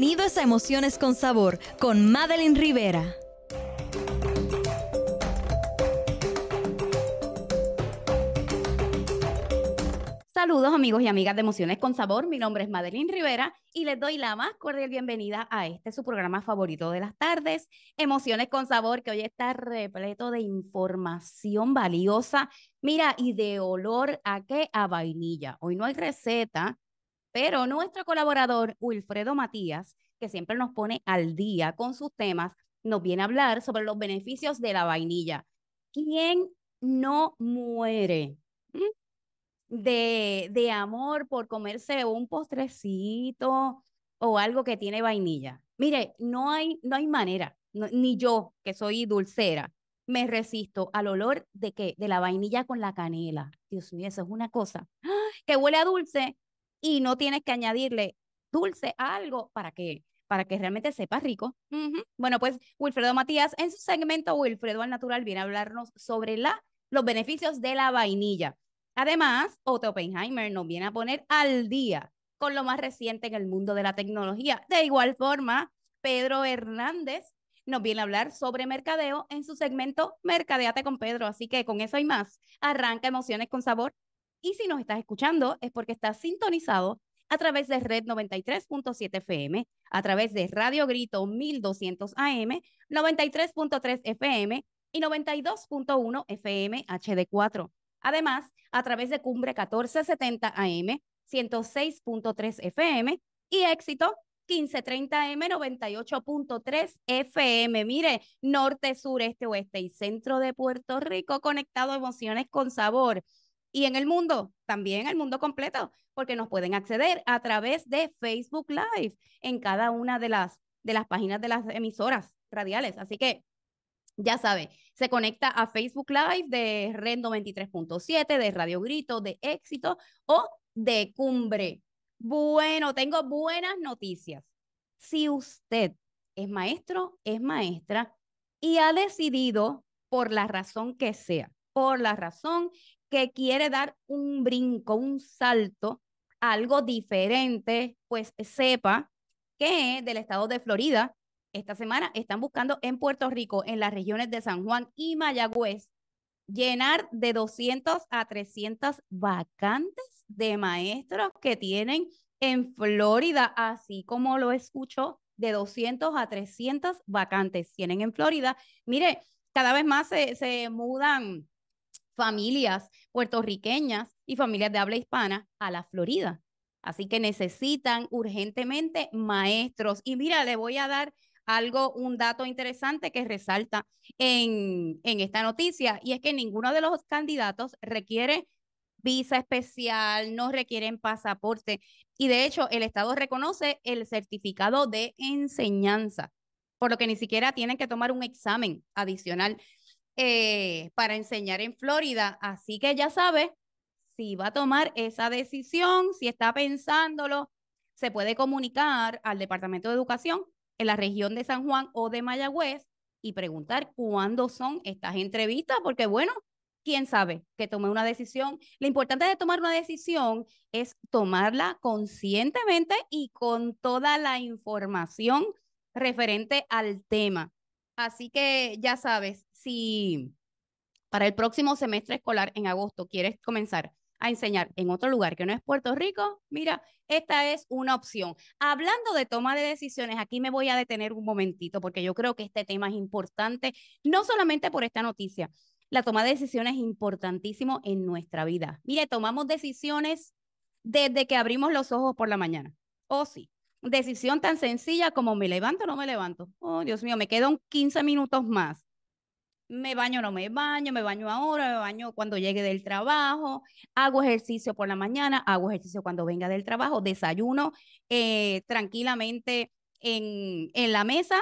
Bienvenidos a Emociones con Sabor con Madeline Rivera. Saludos amigos y amigas de Emociones con Sabor, mi nombre es Madeline Rivera y les doy la más cordial bienvenida a este su programa favorito de las tardes, Emociones con Sabor, que hoy está repleto de información valiosa, mira, y de olor a qué, a vainilla. Hoy no hay receta, pero nuestro colaborador Wilfredo Matías, que siempre nos pone al día con sus temas, nos viene a hablar sobre los beneficios de la vainilla. ¿Quién no muere mm, de, de amor por comerse un postrecito o algo que tiene vainilla? Mire, no hay, no hay manera, ni yo que soy dulcera, me resisto al olor de que De la vainilla con la canela. Dios mío, eso es una cosa ¡ah! que huele a dulce y no tienes que añadirle dulce a algo para que, para que realmente sepa rico. Bueno, pues Wilfredo Matías en su segmento Wilfredo al Natural viene a hablarnos sobre la, los beneficios de la vainilla. Además, Otto Oppenheimer nos viene a poner al día con lo más reciente en el mundo de la tecnología. De igual forma, Pedro Hernández nos viene a hablar sobre mercadeo en su segmento Mercadeate con Pedro. Así que con eso y más, arranca Emociones con Sabor. Y si nos estás escuchando es porque estás sintonizado a través de Red 93.7 FM, a través de Radio Grito 1200 AM, 93.3 FM y 92.1 FM HD4. Además, a través de Cumbre 1470 AM, 106.3 FM y Éxito 1530M 98.3 FM. Mire, norte, sur, este, oeste y centro de Puerto Rico conectado emociones con sabor y en el mundo, también el mundo completo, porque nos pueden acceder a través de Facebook Live en cada una de las, de las páginas de las emisoras radiales. Así que ya sabe, se conecta a Facebook Live de Red 93.7, de Radio Grito, de Éxito o de Cumbre. Bueno, tengo buenas noticias. Si usted es maestro, es maestra y ha decidido por la razón que sea, por la razón que quiere dar un brinco, un salto, algo diferente, pues sepa que del estado de Florida esta semana están buscando en Puerto Rico, en las regiones de San Juan y Mayagüez, llenar de 200 a 300 vacantes de maestros que tienen en Florida, así como lo escucho de 200 a 300 vacantes tienen en Florida. Mire, cada vez más se, se mudan familias puertorriqueñas y familias de habla hispana a la Florida. Así que necesitan urgentemente maestros. Y mira, le voy a dar algo, un dato interesante que resalta en, en esta noticia, y es que ninguno de los candidatos requiere visa especial, no requieren pasaporte. Y de hecho, el Estado reconoce el certificado de enseñanza, por lo que ni siquiera tienen que tomar un examen adicional. Eh, para enseñar en Florida. Así que ya sabes, si va a tomar esa decisión, si está pensándolo, se puede comunicar al Departamento de Educación en la región de San Juan o de Mayagüez y preguntar cuándo son estas entrevistas, porque bueno, quién sabe que tome una decisión. Lo importante de tomar una decisión es tomarla conscientemente y con toda la información referente al tema. Así que ya sabes, si para el próximo semestre escolar en agosto quieres comenzar a enseñar en otro lugar que no es Puerto Rico, mira, esta es una opción. Hablando de toma de decisiones, aquí me voy a detener un momentito porque yo creo que este tema es importante, no solamente por esta noticia. La toma de decisiones es importantísimo en nuestra vida. Mire, tomamos decisiones desde que abrimos los ojos por la mañana. O oh, sí. Decisión tan sencilla como me levanto o no me levanto. Oh, Dios mío, me quedan 15 minutos más me baño, no me baño, me baño ahora, me baño cuando llegue del trabajo, hago ejercicio por la mañana, hago ejercicio cuando venga del trabajo, desayuno eh, tranquilamente en, en la mesa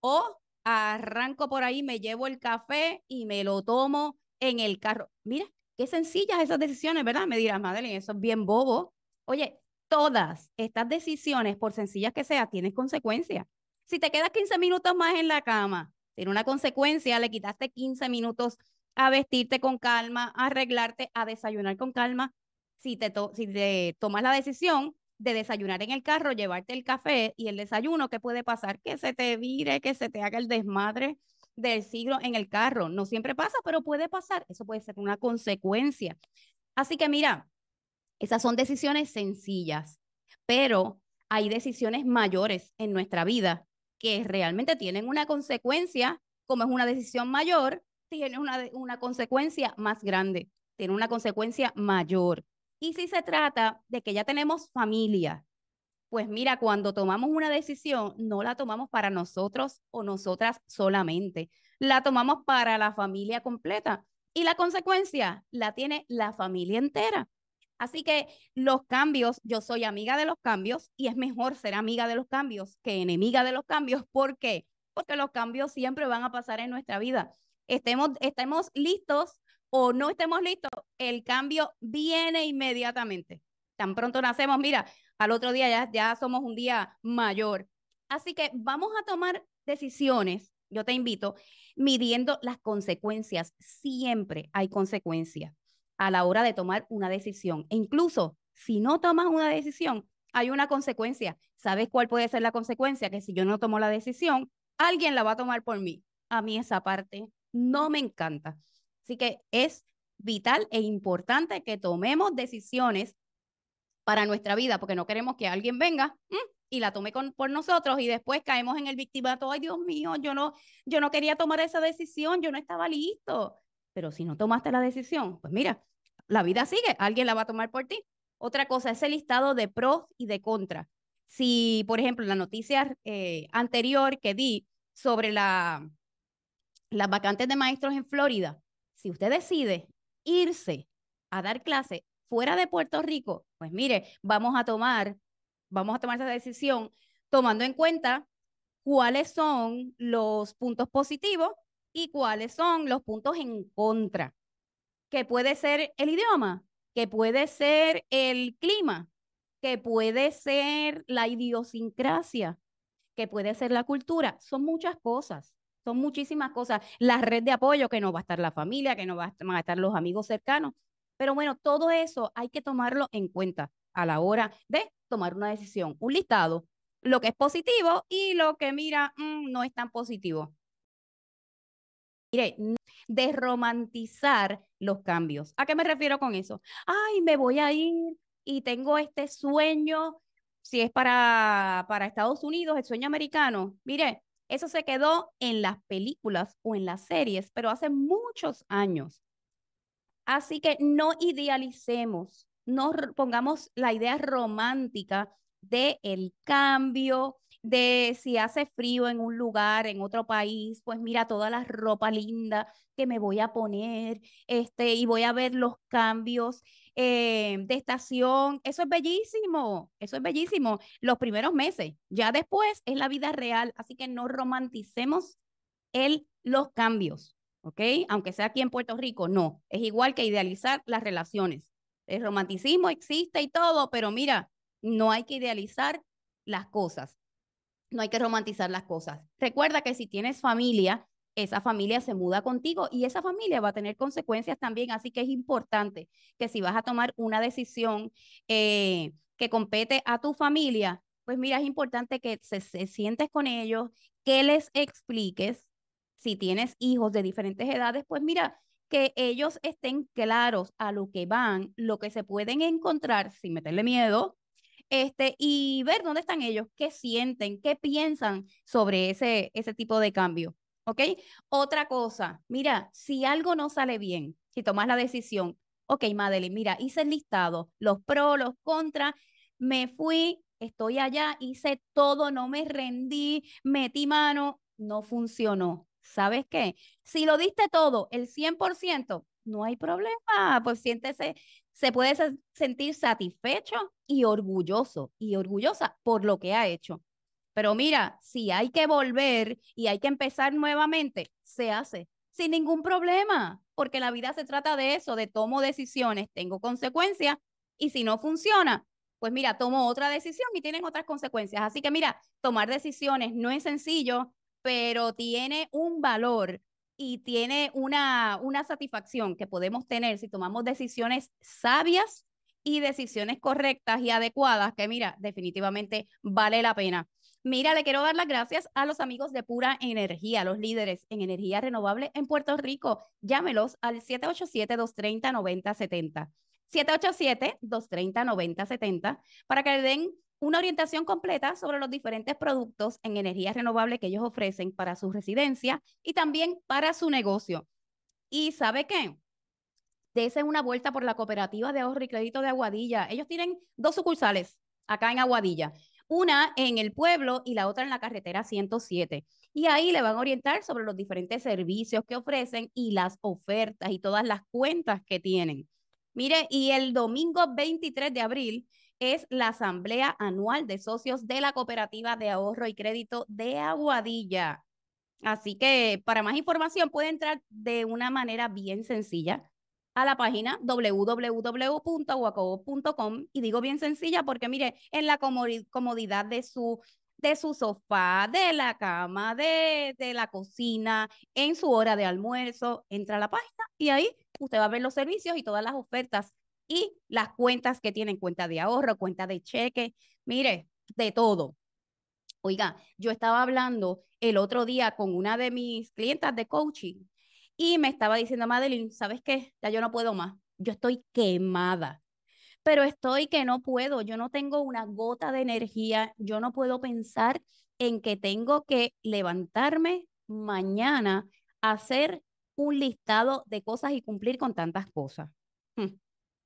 o arranco por ahí, me llevo el café y me lo tomo en el carro. Mira, qué sencillas esas decisiones, ¿verdad? Me dirás, Madeline, eso es bien bobo. Oye, todas estas decisiones, por sencillas que sean, tienen consecuencias. Si te quedas 15 minutos más en la cama, tiene una consecuencia, le quitaste 15 minutos a vestirte con calma, a arreglarte, a desayunar con calma. Si te, si tomas la decisión de desayunar en el carro, llevarte el café y el desayuno, ¿qué puede pasar? Que se te vire, que se te haga el desmadre del siglo en el carro. No siempre pasa, pero puede pasar. Eso puede ser una consecuencia. Así que mira, esas son decisiones sencillas, pero hay decisiones mayores en nuestra vida que realmente tienen una consecuencia, como es una decisión mayor, tiene una, una consecuencia más grande, tiene una consecuencia mayor. Y si se trata de que ya tenemos familia, pues mira, cuando tomamos una decisión, no la tomamos para nosotros o nosotras solamente, la tomamos para la familia completa. Y la consecuencia la tiene la familia entera. Así que los cambios, yo soy amiga de los cambios y es mejor ser amiga de los cambios que enemiga de los cambios. ¿Por qué? Porque los cambios siempre van a pasar en nuestra vida. Estemos, listos o no estemos listos, el cambio viene inmediatamente. Tan pronto nacemos, mira, al otro día ya, ya somos un día mayor. Así que vamos a tomar decisiones, yo te invito, midiendo las consecuencias. Siempre hay consecuencias a la hora de tomar una decisión. E incluso si no tomas una decisión, hay una consecuencia. ¿Sabes cuál puede ser la consecuencia? Que si yo no tomo la decisión, alguien la va a tomar por mí. A mí esa parte no me encanta. Así que es vital e importante que tomemos decisiones para nuestra vida, porque no queremos que alguien venga mm, y la tome por nosotros y después caemos en el victimato. Ay, Dios mío, yo no, yo no quería tomar esa decisión, yo no estaba listo. Pero si no tomaste la decisión, pues mira, la vida sigue, alguien la va a tomar por ti. Otra cosa es el listado de pros y de contras. Si, por ejemplo, la noticia eh, anterior que di sobre la, las vacantes de maestros en Florida, si usted decide irse a dar clase fuera de Puerto Rico, pues mire, vamos a tomar, vamos a tomar esa decisión tomando en cuenta cuáles son los puntos positivos y cuáles son los puntos en contra que puede ser el idioma, que puede ser el clima, que puede ser la idiosincrasia, que puede ser la cultura. Son muchas cosas, son muchísimas cosas. La red de apoyo, que no va a estar la familia, que no van a estar los amigos cercanos. Pero bueno, todo eso hay que tomarlo en cuenta a la hora de tomar una decisión, un listado, lo que es positivo y lo que mira mm, no es tan positivo. Mire, de romantizar los cambios. ¿A qué me refiero con eso? Ay, me voy a ir y tengo este sueño, si es para, para Estados Unidos, el sueño americano. Mire, eso se quedó en las películas o en las series, pero hace muchos años. Así que no idealicemos, no pongamos la idea romántica del el cambio, de si hace frío en un lugar, en otro país, pues mira toda la ropa linda que me voy a poner, este, y voy a ver los cambios eh, de estación. Eso es bellísimo, eso es bellísimo. Los primeros meses, ya después es la vida real, así que no romanticemos el, los cambios, ¿ok? Aunque sea aquí en Puerto Rico, no, es igual que idealizar las relaciones. El romanticismo existe y todo, pero mira, no hay que idealizar las cosas. No hay que romantizar las cosas. Recuerda que si tienes familia, esa familia se muda contigo y esa familia va a tener consecuencias también. Así que es importante que si vas a tomar una decisión eh, que compete a tu familia, pues mira, es importante que se sientes con ellos, que les expliques. Si tienes hijos de diferentes edades, pues mira, que ellos estén claros a lo que van, lo que se pueden encontrar sin meterle miedo, este, y ver dónde están ellos, qué sienten, qué piensan sobre ese, ese tipo de cambio. ¿Ok? Otra cosa, mira, si algo no sale bien, si tomas la decisión, ok, Madeline, mira, hice el listado, los pros, los contras, me fui, estoy allá, hice todo, no me rendí, metí mano, no funcionó. ¿Sabes qué? Si lo diste todo, el 100%, no hay problema, pues siéntese se puede sentir satisfecho y orgulloso y orgullosa por lo que ha hecho. Pero mira, si hay que volver y hay que empezar nuevamente, se hace sin ningún problema, porque la vida se trata de eso, de tomo decisiones, tengo consecuencias y si no funciona, pues mira, tomo otra decisión y tienen otras consecuencias. Así que mira, tomar decisiones no es sencillo, pero tiene un valor y tiene una, una satisfacción que podemos tener si tomamos decisiones sabias y decisiones correctas y adecuadas, que mira, definitivamente vale la pena. Mira, le quiero dar las gracias a los amigos de Pura Energía, los líderes en energía renovable en Puerto Rico. Llámelos al 787-230-9070. 787-230-9070 para que le den una orientación completa sobre los diferentes productos en energía renovable que ellos ofrecen para su residencia y también para su negocio. ¿Y sabe qué? Dese una vuelta por la cooperativa de ahorro y crédito de Aguadilla. Ellos tienen dos sucursales acá en Aguadilla, una en el pueblo y la otra en la carretera 107. Y ahí le van a orientar sobre los diferentes servicios que ofrecen y las ofertas y todas las cuentas que tienen. Mire, y el domingo 23 de abril es la Asamblea Anual de Socios de la Cooperativa de Ahorro y Crédito de Aguadilla. Así que para más información puede entrar de una manera bien sencilla a la página www.aguacobo.com y digo bien sencilla porque mire, en la comodidad de su de su sofá, de la cama, de, de, la cocina, en su hora de almuerzo, entra a la página y ahí usted va a ver los servicios y todas las ofertas y las cuentas que tienen cuenta de ahorro, cuenta de cheque, mire, de todo. Oiga, yo estaba hablando el otro día con una de mis clientas de coaching y me estaba diciendo, Madeline, ¿sabes qué? Ya yo no puedo más, yo estoy quemada, pero estoy que no puedo, yo no tengo una gota de energía, yo no puedo pensar en que tengo que levantarme mañana, hacer un listado de cosas y cumplir con tantas cosas. Hmm.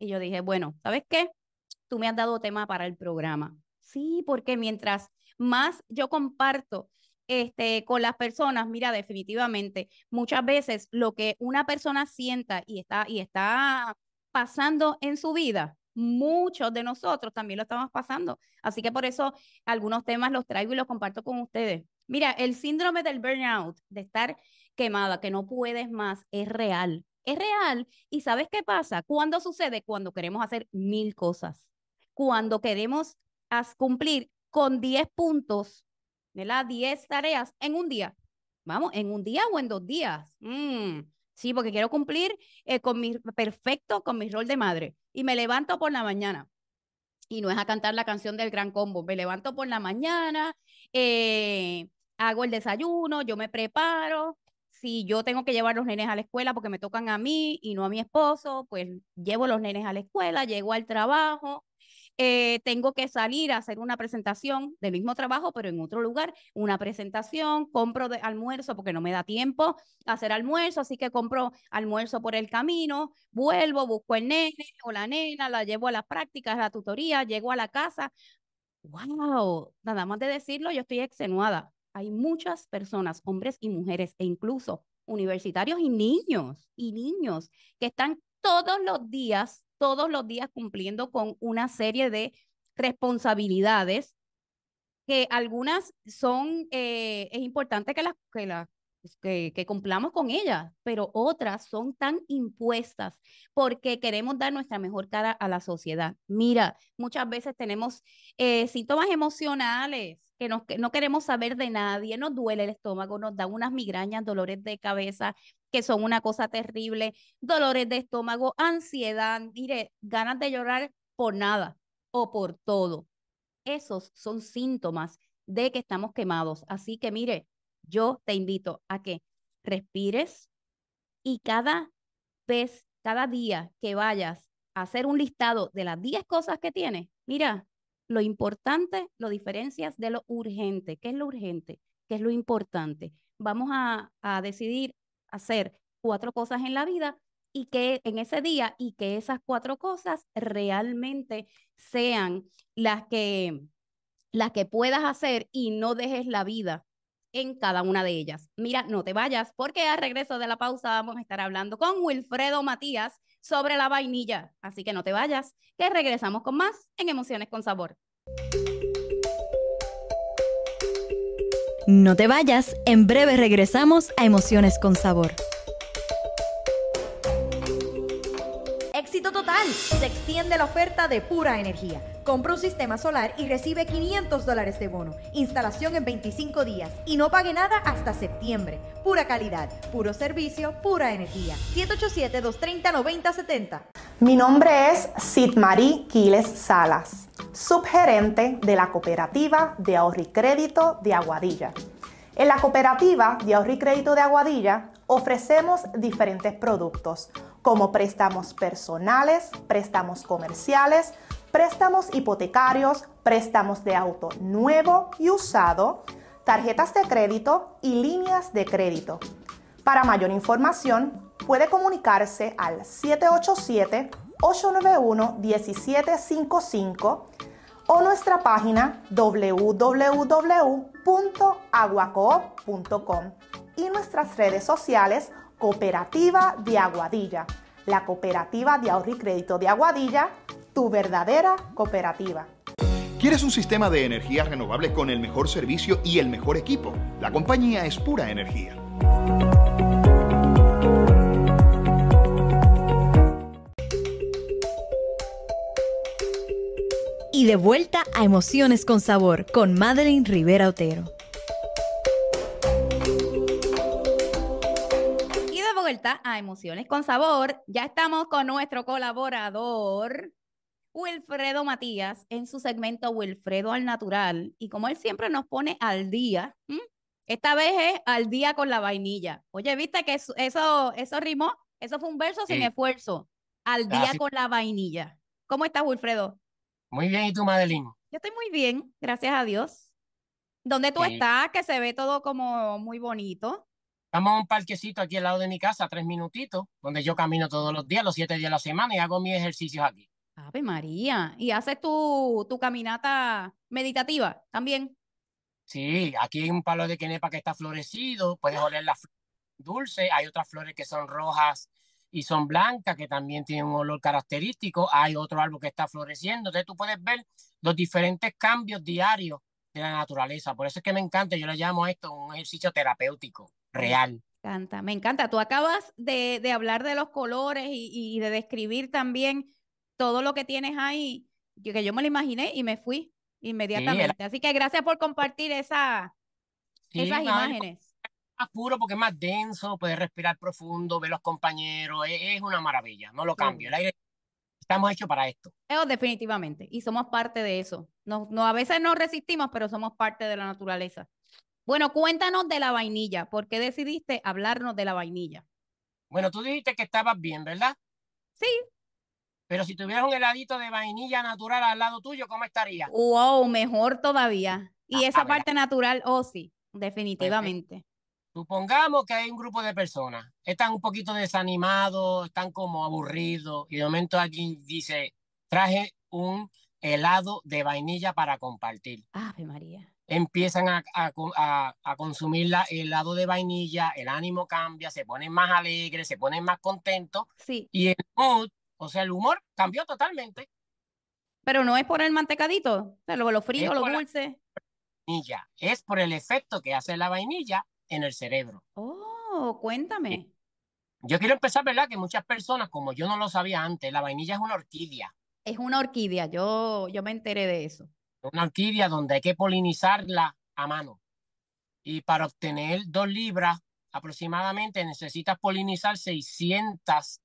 Y yo dije, bueno, ¿sabes qué? Tú me has dado tema para el programa. Sí, porque mientras más yo comparto este, con las personas, mira, definitivamente, muchas veces lo que una persona sienta y está, y está pasando en su vida, muchos de nosotros también lo estamos pasando. Así que por eso algunos temas los traigo y los comparto con ustedes. Mira, el síndrome del burnout, de estar quemada, que no puedes más, es real. Es real. ¿Y sabes qué pasa? cuando sucede? Cuando queremos hacer mil cosas. Cuando queremos cumplir con 10 puntos, las 10 tareas en un día. Vamos, en un día o en dos días. Mm, sí, porque quiero cumplir eh, con mi perfecto, con mi rol de madre. Y me levanto por la mañana. Y no es a cantar la canción del gran combo. Me levanto por la mañana, eh, hago el desayuno, yo me preparo, si yo tengo que llevar los nenes a la escuela porque me tocan a mí y no a mi esposo, pues llevo los nenes a la escuela, llego al trabajo, eh, tengo que salir a hacer una presentación del mismo trabajo, pero en otro lugar, una presentación, compro de almuerzo porque no me da tiempo hacer almuerzo, así que compro almuerzo por el camino, vuelvo, busco el nene o la nena, la llevo a las prácticas, a la tutoría, llego a la casa. ¡Wow! Nada más de decirlo, yo estoy extenuada hay muchas personas, hombres y mujeres, e incluso universitarios y niños, y niños, que están todos los días, todos los días cumpliendo con una serie de responsabilidades que algunas son, eh, es importante que las, que las que, cumplamos con ellas, pero otras son tan impuestas porque queremos dar nuestra mejor cara a la sociedad. Mira, muchas veces tenemos eh, síntomas emocionales que, no queremos saber de nadie, nos duele el estómago, nos dan unas migrañas, dolores de cabeza, que son una cosa terrible, dolores de estómago, ansiedad, mire, ganas de llorar por nada o por todo. Esos son síntomas de que estamos quemados. Así que mire, yo te invito a que respires y cada vez, cada día que vayas a hacer un listado de las 10 cosas que tienes, mira, lo importante lo diferencias de lo urgente. ¿Qué es lo urgente? ¿Qué es lo importante? Vamos a, a decidir hacer cuatro cosas en la vida y que en ese día y que esas cuatro cosas realmente sean las que las que puedas hacer y no dejes la vida en cada una de ellas. Mira, no te vayas porque al regreso de la pausa vamos a estar hablando con Wilfredo Matías, sobre la vainilla. Así que no te vayas, que regresamos con más en Emociones con Sabor. No te vayas, en breve regresamos a Emociones con Sabor. total. Se extiende la oferta de pura energía. Compra un sistema solar y recibe 500 dólares de bono. Instalación en 25 días y no pague nada hasta septiembre. Pura calidad, puro servicio, pura energía. 787-230-9070. Mi nombre es Sidmarie Quiles Salas, subgerente de la cooperativa de ahorro y crédito de Aguadilla. En la cooperativa de ahorro y crédito de Aguadilla ofrecemos diferentes productos como préstamos personales, préstamos comerciales, préstamos hipotecarios, préstamos de auto nuevo y usado, tarjetas de crédito y líneas de crédito. Para mayor información, puede comunicarse al 787-891-1755 o nuestra página www.aguacoop.com y nuestras redes sociales Cooperativa de Aguadilla. La Cooperativa de Ahorro y Crédito de Aguadilla, tu verdadera cooperativa. ¿Quieres un sistema de energía renovable con el mejor servicio y el mejor equipo? La compañía es pura energía. Y de vuelta a Emociones con Sabor con Madeline Rivera Otero. a Emociones con Sabor. Ya estamos con nuestro colaborador, Wilfredo Matías, en su segmento Wilfredo al Natural. Y como él siempre nos pone al día, esta vez es al día con la vainilla. Oye, ¿viste que eso, eso rimó? Eso fue un verso sin esfuerzo. Al ah, día con la vainilla. ¿Cómo estás, Wilfredo? Muy bien, ¿y tú, Madeline? Yo estoy muy bien, gracias a Dios. ¿Dónde tú estás? Que se ve todo como muy bonito. Vamos a un parquecito aquí al lado de mi casa, tres minutitos, donde yo camino todos los días, los siete días de la semana y hago mis ejercicios aquí. Ave María, ¿y haces tu, tu caminata meditativa también? Sí, aquí hay un palo de quenepa que está florecido, puedes oler la dulce, hay otras flores que son rojas y son blancas, que también tienen un olor característico, hay otro árbol que está floreciendo, entonces tú puedes ver los diferentes cambios diarios de la naturaleza, por eso es que me encanta, yo le llamo esto un ejercicio terapéutico real. Me encanta, me encanta. Tú acabas de, hablar de los colores y, de describir también todo lo que tienes ahí, que yo me lo imaginé y me fui inmediatamente. Así que gracias por compartir esa, esas imágenes. Es más puro porque es más denso, puedes respirar profundo, ver los compañeros, e-, es, una maravilla, no lo cambio. El aire estamos hechos para esto. Oh, definitivamente, y somos parte de eso. No, no, a veces no resistimos, pero somos parte de la naturaleza. Bueno, cuéntanos de la vainilla. ¿Por qué decidiste hablarnos de la vainilla? Bueno, tú dijiste que estabas bien, ¿verdad? Sí. Pero si tuvieras un heladito de vainilla natural al lado tuyo, ¿cómo estaría? Wow, mejor todavía. Y ah, esa ah, parte natural, oh sí, definitivamente. Supongamos que hay un grupo de personas, están un poquito desanimados, están como aburridos, y de momento alguien dice, traje un helado de vainilla para compartir. Ave María empiezan a, a, a, consumir el helado de vainilla, el ánimo cambia, se ponen más alegres, se ponen más contentos. Sí. Y el mood, o sea, el humor cambió totalmente. Pero no es por el mantecadito, lo, lo frío, lo dulce. Vainilla. Es por el efecto que hace la vainilla en el cerebro. Oh, cuéntame. Yo quiero empezar, ¿verdad? Que muchas personas, como yo no lo sabía antes, la vainilla es una orquídea. Es una orquídea, yo, yo me enteré de eso una orquídea donde hay que polinizarla a mano. Y para obtener dos libras aproximadamente necesitas polinizar 600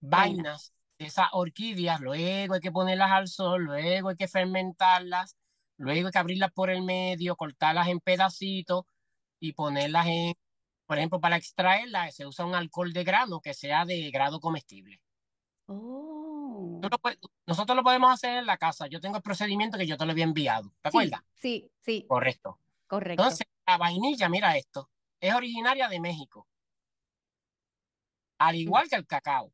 vainas de esas orquídeas, luego hay que ponerlas al sol, luego hay que fermentarlas, luego hay que abrirlas por el medio, cortarlas en pedacitos y ponerlas en, por ejemplo, para extraerlas se usa un alcohol de grano que sea de grado comestible. Oh. nosotros lo podemos hacer en la casa. Yo tengo el procedimiento que yo te lo había enviado. ¿Te acuerdas? Sí, sí. Correcto. Correcto. Entonces, la vainilla, mira esto, es originaria de México. Al mm. igual que el cacao.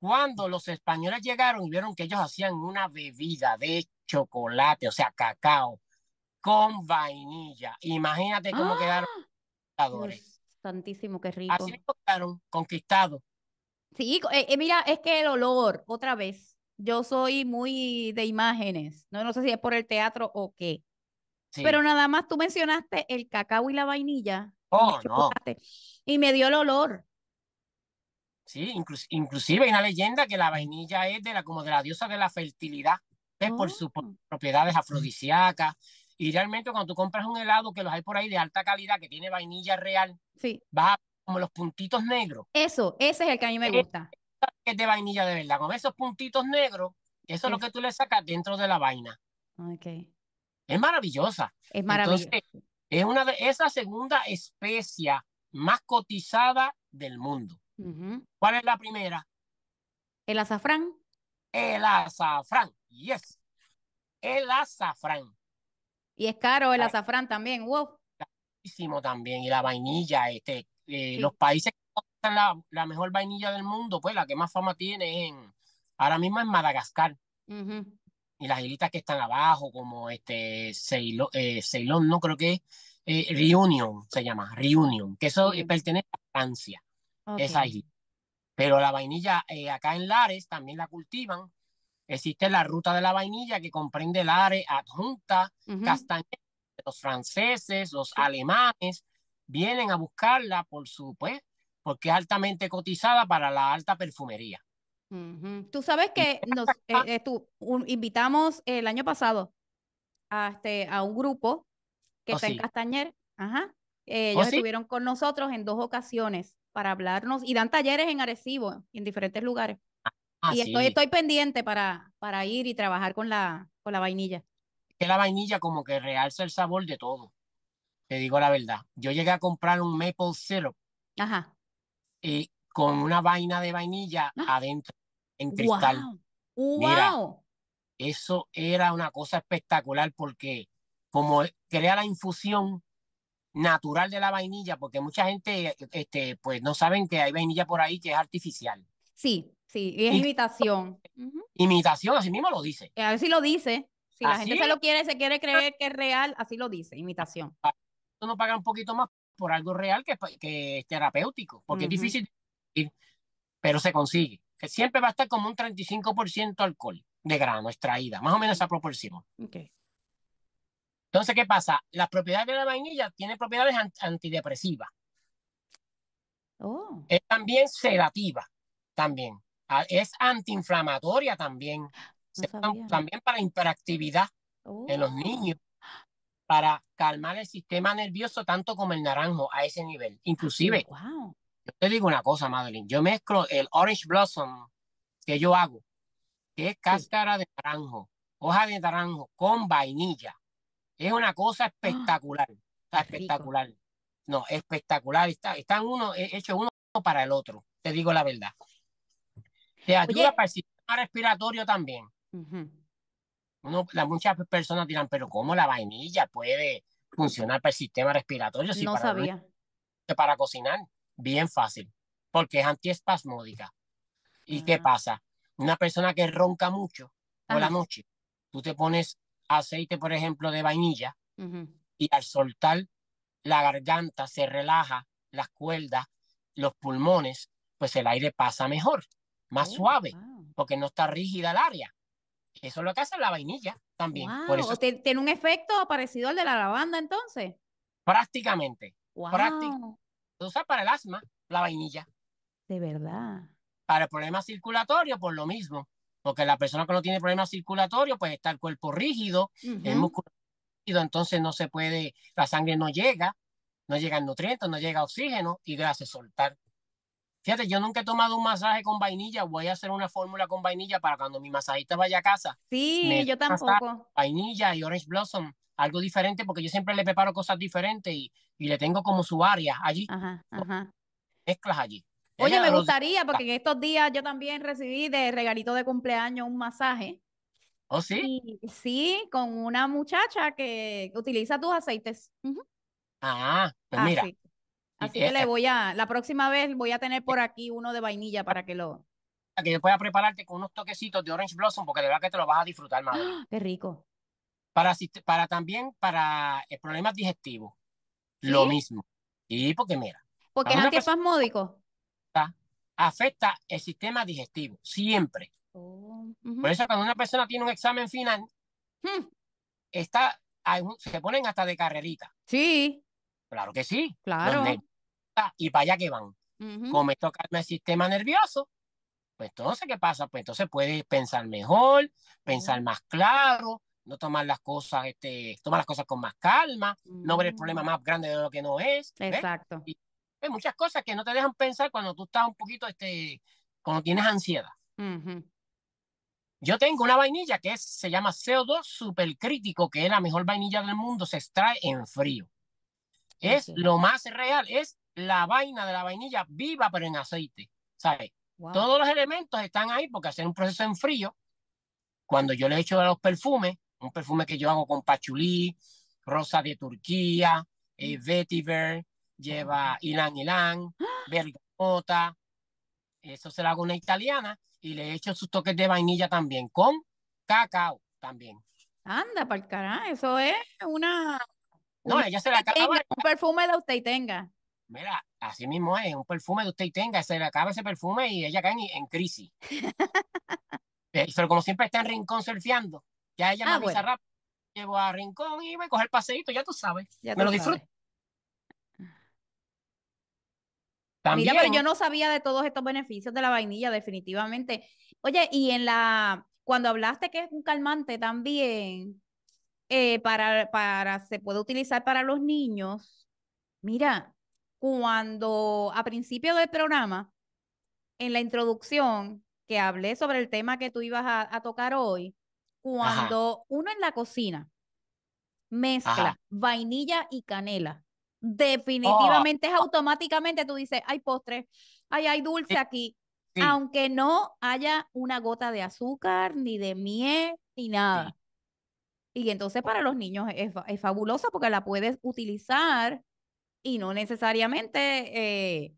Cuando mm. los españoles llegaron y vieron que ellos hacían una bebida de chocolate, o sea, cacao, con vainilla. Imagínate cómo quedaron ¡Ah! los conquistadores. santísimo, qué rico. Así quedaron conquistados. Sí, eh, eh, mira, es que el olor, otra vez, yo soy muy de imágenes, no, no sé si es por el teatro o qué. Pero nada más tú mencionaste el cacao y la vainilla. Oh, no. Y me dio el olor. Sí, inclusive hay una leyenda que la vainilla es de la, como de la diosa de la fertilidad, es por sus oh. propiedades afrodisíacas. Y realmente cuando tú compras un helado que los hay por ahí de alta calidad que tiene vainilla real, sí. vas a los puntitos negros. Eso, ese es el que a mí me eh, gusta. Es de vainilla de verdad, con esos puntitos negros, eso es, lo que tú le sacas dentro de la vaina. Ok. Es maravillosa. Es maravillosa. es una de esa segunda especie más cotizada del mundo. ¿Cuál es la primera? El azafrán. El azafrán, yes. El azafrán. Y es caro el azafrán también, wow. Carísimo también. Y la vainilla, este, eh, los países que usan la, mejor vainilla del mundo, pues la que más fama tiene en, ahora mismo es Madagascar. Y las islitas que están abajo, como este eh, no creo que es, eh, Reunion se llama, Reunion, que eso pertenece a Francia, esa Pero la vainilla eh, acá en Lares también la cultivan. Existe la ruta de la vainilla que comprende Lares, Adjunta, uh los franceses, los alemanes, vienen a buscarla por su, pues, porque es altamente cotizada para la alta perfumería. Tú sabes que nos eh, eh, invitamos el año pasado a, este, a un grupo que oh, está en Castañer. Ajá. Eh, oh, ellos estuvieron con nosotros en dos ocasiones para hablarnos y dan talleres en Arecibo y en diferentes lugares. Ah, y estoy, estoy pendiente para, para ir y trabajar con la, con la vainilla. Que la vainilla como que realza el sabor de todo te digo la verdad, yo llegué a comprar un maple syrup con una vaina de vainilla ¡Ah! adentro en cristal. Wow. eso era una cosa espectacular porque como crea la infusión natural de la vainilla, porque mucha gente este, pues no saben que hay vainilla por ahí que es artificial. Sí, sí, y es imitación. Imitación, así mismo lo dice. A ver si lo dice. Si la gente se lo quiere, se quiere creer que es real, así lo dice, imitación. Ah, no paga un poquito más por algo real que, pues, es terapéutico, porque es difícil, pero se consigue. Que siempre va a estar como un 35% alcohol de grano extraída, más o menos esa proporción. Entonces, ¿qué pasa? Las propiedades de la vainilla tienen propiedades antidepresivas. Oh. Es también sedativa, también. Ah, es antiinflamatoria también. Ah, también para hiperactividad en los oh. niños para calmar el sistema nervioso tanto como el naranjo a ese nivel. Inclusive, wow. yo te digo una cosa, Madeline, yo mezclo el orange blossom que yo hago, que es cáscara de naranjo, hoja de naranjo con vainilla. Es una cosa ¡Ah! espectacular, está espectacular. No, espectacular, está, están uno, eh, hecho uno para el otro, te digo la verdad. Te ayuda para el sistema respiratorio también. Uh muchas personas dirán, pero ¿cómo la vainilla puede funcionar para el sistema respiratorio? Si no para sabía. para cocinar, bien fácil, porque es antiespasmódica. ¿Y qué ah. pasa? Una persona que ronca mucho por la noche, tú te pones aceite, por ejemplo, de vainilla, y al soltar la garganta se relaja las cuerdas, los pulmones, pues el aire pasa mejor, más oh, suave, porque no está rígida el área. Eso es lo que hace la vainilla también. Por eso... ¿Tiene un efecto parecido al de la lavanda entonces? Prácticamente. Wow. Prácticamente. usa para el asma la vainilla. De verdad. Para el problema circulatorio, por lo mismo. Porque la persona que no tiene problema circulatorio, pues está el cuerpo rígido, el músculo rígido, entonces no se puede, la sangre no llega, no llegan nutrientes, no llega oxígeno y gracias soltar. Fíjate, yo nunca he tomado un masaje con vainilla. Voy a hacer una fórmula con vainilla para cuando mi masajista vaya a casa. Sí, yo tampoco. Vainilla y orange blossom, algo diferente, porque yo siempre le preparo cosas diferentes y, le tengo como su área allí. Ajá, ajá. Mezclas allí. Oye, me gustaría, porque en estos días yo también recibí de regalito de cumpleaños un masaje. ¿O ¿Oh, sí? sí, con una muchacha que utiliza tus aceites. Ah, pues mira. Así eh, que le voy a, la próxima vez voy a tener por aquí uno de vainilla para que lo... Para que yo pueda prepararte con unos toquecitos de Orange Blossom, porque de verdad que te lo vas a disfrutar, más. ¡Ah! ¡Qué rico! Para, para también para eh, problemas digestivos. Lo mismo. Y porque mira. Porque es antiespasmódico. Afecta el sistema digestivo, siempre. Oh, por eso cuando una persona tiene un examen final, hmm. está, se ponen hasta de carrerita. Sí. Claro que sí. Claro y para allá que van. Como me el sistema nervioso, pues entonces, ¿qué pasa? Pues entonces puedes pensar mejor, pensar más claro, no tomar las cosas, este, tomar las cosas con más calma, no ver el problema más grande de lo que no es. Exacto. hay muchas cosas que no te dejan pensar cuando tú estás un poquito, este, cuando tienes ansiedad. Yo tengo una vainilla que se llama CO2 supercrítico, que es la mejor vainilla del mundo, se extrae en frío. Es lo más real, es la vaina de la vainilla viva pero en aceite, ¿sabes? Todos los elementos están ahí porque hacer un proceso en frío, cuando yo le echo a los perfumes, un perfume que yo hago con pachulí, rosa de Turquía, eh, mm. vetiver, lleva ilan ilan, bergamota, eso se lo hago una italiana y le echo sus toques de vainilla también con cacao también. Anda, para el eso es una... No, ella se la acaba. Un perfume de usted y tenga. Mira, así mismo es, un perfume de usted y tenga, se le acaba ese perfume y ella cae en, crisis. Eh, pero como siempre está en rincón surfeando, ya ella me ah, avisa Llevo a rincón y voy a el paseito ya tú sabes. me lo disfruto. También... Ah, mira, pero yo no sabía de todos estos beneficios de la vainilla, definitivamente. Oye, y en la, cuando hablaste que es un calmante también, eh, para, para, se puede utilizar para los niños. Mira, cuando a principio del programa, en la introducción, que hablé sobre el tema que tú ibas a, tocar hoy, cuando uno en la cocina mezcla vainilla y canela, oh. definitivamente es automáticamente tú dices, hay postre, hay dulce aquí, aunque no haya una gota de azúcar, ni de miel, ni nada. Y entonces para los niños es, es fabulosa porque la puedes utilizar y no necesariamente eh,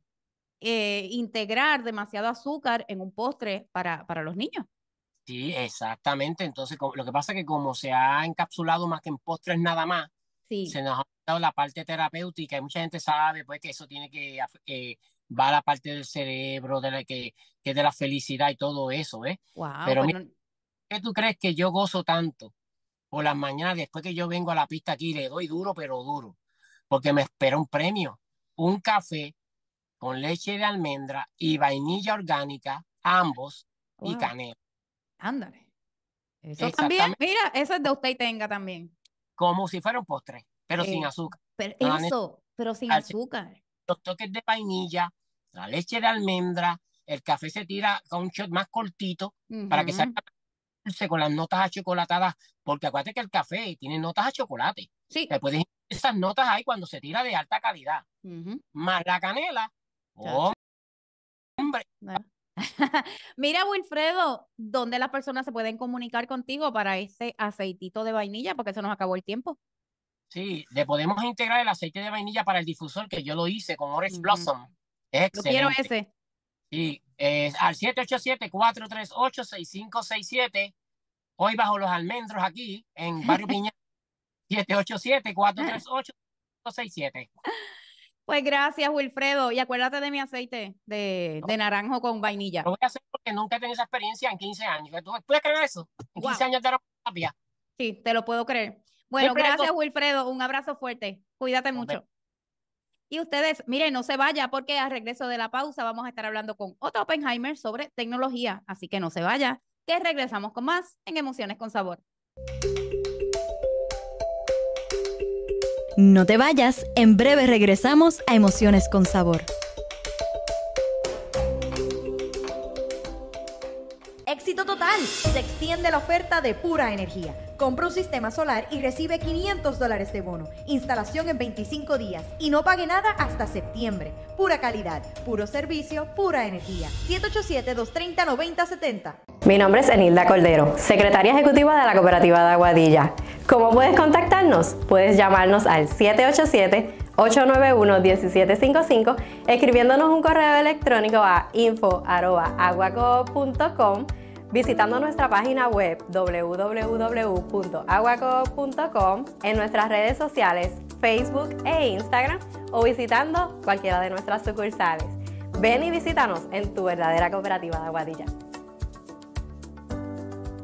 eh, integrar demasiado azúcar en un postre para, para los niños. Sí, exactamente. Entonces, lo que pasa es que como se ha encapsulado más que en postres nada más, sí. se nos ha dado la parte terapéutica y mucha gente sabe pues, que eso tiene que, eh, va a la parte del cerebro, de la, que, es de la felicidad y todo eso, ¿eh? Pero pues ¿qué tú crees que yo gozo tanto por las mañanas después que yo vengo a la pista aquí? Le doy duro, pero duro porque me espera un premio, un café con leche de almendra y vainilla orgánica, ambos, y canela. Ándale. Eso también, mira, eso es de usted y tenga también. Como si fuera un postre, pero sin eh, azúcar. Pero eso, pero sin azúcar. Los toques de vainilla, la leche de almendra, el café se tira con un shot más cortito para que salga dulce con las notas achocolatadas, porque acuérdate que el café tiene notas a chocolate. Sí esas notas hay cuando se tira de alta calidad. Más la canela. Mira, Wilfredo, ¿dónde las personas se pueden comunicar contigo para este aceitito de vainilla? Porque se nos acabó el tiempo. Sí, le podemos integrar el aceite de vainilla para el difusor que yo lo hice con Orange Blossom. excelente. Yo quiero ese. Sí, al 787-438-6567. Hoy bajo los almendros aquí en Barrio Piña. 787-438-567. Pues gracias, Wilfredo. Y acuérdate de mi aceite de, de naranjo con vainilla. Lo voy a hacer porque nunca he tenido esa experiencia en 15 años. ¿Tú puedes creer eso? En 15 años de terapia. Sí, te lo puedo creer. Bueno, gracias, Wilfredo. Un abrazo fuerte. Cuídate mucho. Y ustedes, miren, no se vaya porque al regreso de la pausa vamos a estar hablando con otro Oppenheimer sobre tecnología. Así que no se vaya, que regresamos con más en Emociones con Sabor. No te vayas, en breve regresamos a Emociones con Sabor. se extiende la oferta de pura energía. Compra un sistema solar y recibe 500 dólares de bono, instalación en 25 días y no pague nada hasta septiembre. Pura calidad, puro servicio, pura energía. 787-230-9070. Mi nombre es Enilda Cordero, secretaria ejecutiva de la cooperativa de Aguadilla. ¿Cómo puedes contactarnos? Puedes llamarnos al 787 891-1755, escribiéndonos un correo electrónico a info.aguaco.com visitando nuestra página web www.aguaco.com, en nuestras redes sociales Facebook e Instagram o visitando cualquiera de nuestras sucursales. Ven y visítanos en tu verdadera cooperativa de Aguadilla.